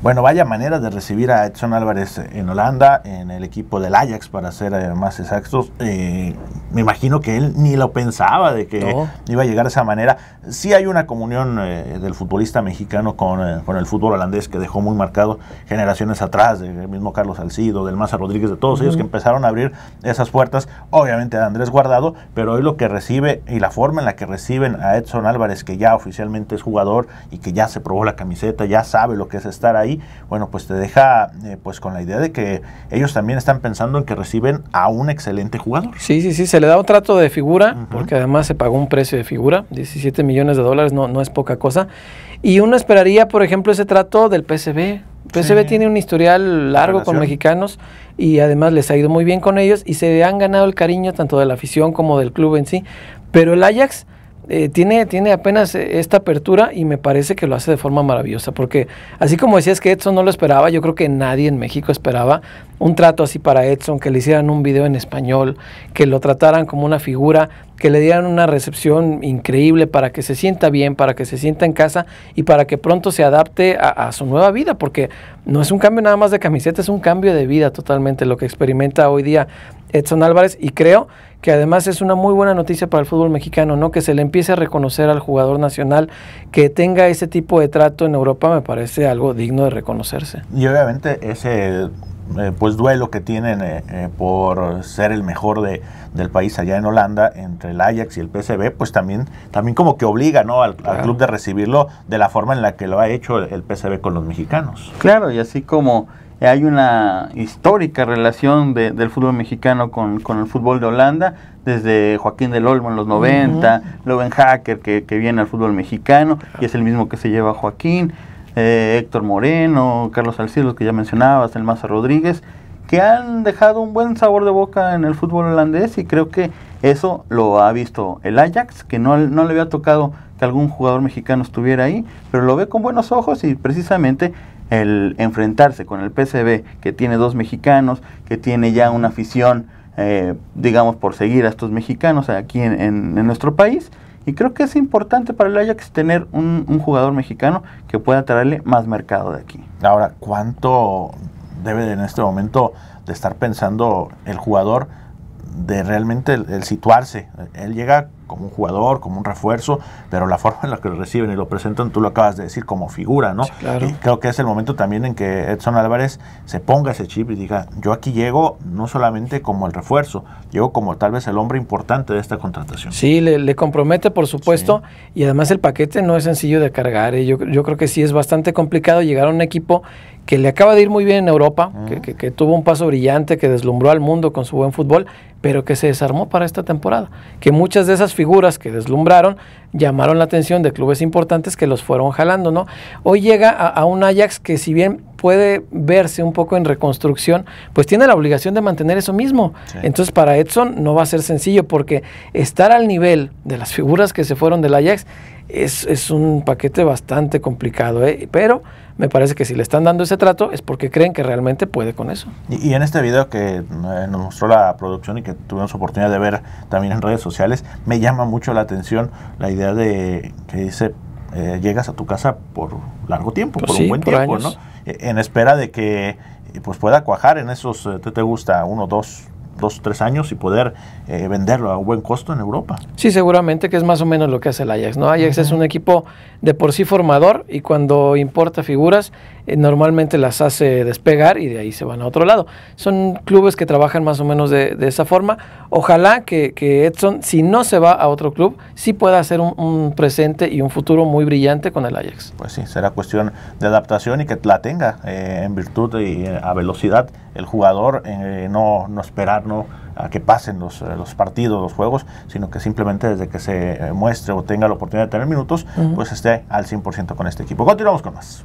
Bueno, vaya manera de recibir a Edson Álvarez en Holanda, en el equipo del Ajax, para ser eh, más exactos. Eh, me imagino que él ni lo pensaba de que iba a llegar de esa manera. Sí hay una comunión eh, del futbolista mexicano con, el fútbol holandés que dejó muy marcado generaciones atrás, del mismo Carlos Salcido, del Maza Rodríguez, de todos ellos que empezaron a abrir esas puertas, obviamente a Andrés Guardado, pero hoy lo que recibe y la forma en la que reciben a Edson Álvarez, que ya oficialmente es jugador y que ya se probó la camiseta, ya sabe lo que es estar ahí bueno, pues te deja eh, pues con la idea de que ellos también están pensando en que reciben a un excelente jugador. Sí, sí, sí, se le da un trato de figura, porque además se pagó un precio de figura, 17 millones de dólares, no, no es poca cosa. Y uno esperaría, por ejemplo, ese trato del PCB. PCB tiene un historial largo con mexicanos y además les ha ido muy bien con ellos y se han ganado el cariño tanto de la afición como del club en sí. Pero el Ajax eh, tiene, tiene apenas eh, esta apertura y me parece que lo hace de forma maravillosa, porque así como decías que Edson no lo esperaba, yo creo que nadie en México esperaba un trato así para Edson, que le hicieran un video en español, que lo trataran como una figura que le dieran una recepción increíble para que se sienta bien, para que se sienta en casa y para que pronto se adapte a, su nueva vida, porque no es un cambio nada más de camiseta, es un cambio de vida totalmente lo que experimenta hoy día Edson Álvarez y creo que además es una muy buena noticia para el fútbol mexicano, ¿no? Que se le empiece a reconocer al jugador nacional que tenga ese tipo de trato en Europa me parece algo digno de reconocerse. Y obviamente ese eh, pues duelo que tienen eh, eh, por ser el mejor de, del país allá en Holanda entre el Ajax y el PSV, pues también, también como que obliga ¿no? al, club de recibirlo de la forma en la que lo ha hecho el PSV con los mexicanos. Claro, y así como hay una histórica relación del fútbol mexicano con, el fútbol de Holanda, desde Joaquín del Olmo en los 90, uh Hacker que, que, viene al fútbol mexicano y es el mismo que se lleva Joaquín, eh, Héctor Moreno, Carlos alcilos que ya mencionabas, el Maza Rodríguez, que han dejado un buen sabor de boca en el fútbol holandés y creo que eso lo ha visto el Ajax, que no, le había tocado que algún jugador mexicano estuviera ahí, pero lo ve con buenos ojos y precisamente el enfrentarse con el PSV que tiene dos mexicanos, que tiene ya una afición, eh, digamos, por seguir a estos mexicanos aquí en nuestro país, y creo que es importante para el Ajax tener un, jugador mexicano que pueda traerle más mercado de aquí. Ahora, ¿cuánto debe en este momento de estar pensando el jugador de realmente el, el situarse? Él llega como un jugador, como un refuerzo, pero la forma en la que lo reciben y lo presentan, tú lo acabas de decir, como figura, ¿no? creo que es el momento también en que Edson Álvarez se ponga ese chip y diga, yo aquí llego no solamente como el refuerzo, llego como tal vez el hombre importante de esta contratación. Sí, le, compromete, por supuesto, y además el paquete no es sencillo de cargar, ¿eh? yo, creo que sí es bastante complicado llegar a un equipo que le acaba de ir muy bien en Europa, que, mm. tuvo un paso brillante, que deslumbró al mundo con su buen fútbol, pero que se desarmó para esta temporada. Que muchas de esas figuras que deslumbraron llamaron la atención de clubes importantes que los fueron jalando, ¿no? Hoy llega a, un Ajax que si bien puede verse un poco en reconstrucción, pues tiene la obligación de mantener eso mismo. Entonces para Edson no va a ser sencillo porque estar al nivel de las figuras que se fueron del Ajax es, un paquete bastante complicado, ¿eh? pero me parece que si le están dando ese trato es porque creen que realmente puede con eso. Y, en este video que eh, nos mostró la producción y que tuvimos oportunidad de ver también en redes sociales, me llama mucho la atención la idea de que dice eh, llegas a tu casa por largo tiempo, pues por un buen tiempo, ¿no? E, en espera de que pues pueda cuajar en esos, eh, ¿te, te gusta? Uno, dos, dos, o tres años y poder eh, venderlo a un buen costo en Europa. Sí, seguramente que es más o menos lo que hace el Ajax, ¿no? Ajax es un equipo de por sí formador y cuando importa figuras eh, normalmente las hace despegar y de ahí se van a otro lado. Son clubes que trabajan más o menos de, esa forma. Ojalá que, Edson, si no se va a otro club, sí pueda hacer un, presente y un futuro muy brillante con el Ajax. Pues sí, será cuestión de adaptación y que la tenga eh, en virtud y eh, a velocidad el jugador, no, esperar, no a que pasen los, partidos, los juegos, sino que simplemente desde que se muestre o tenga la oportunidad de tener minutos, pues esté al 100% con este equipo. Continuamos con más.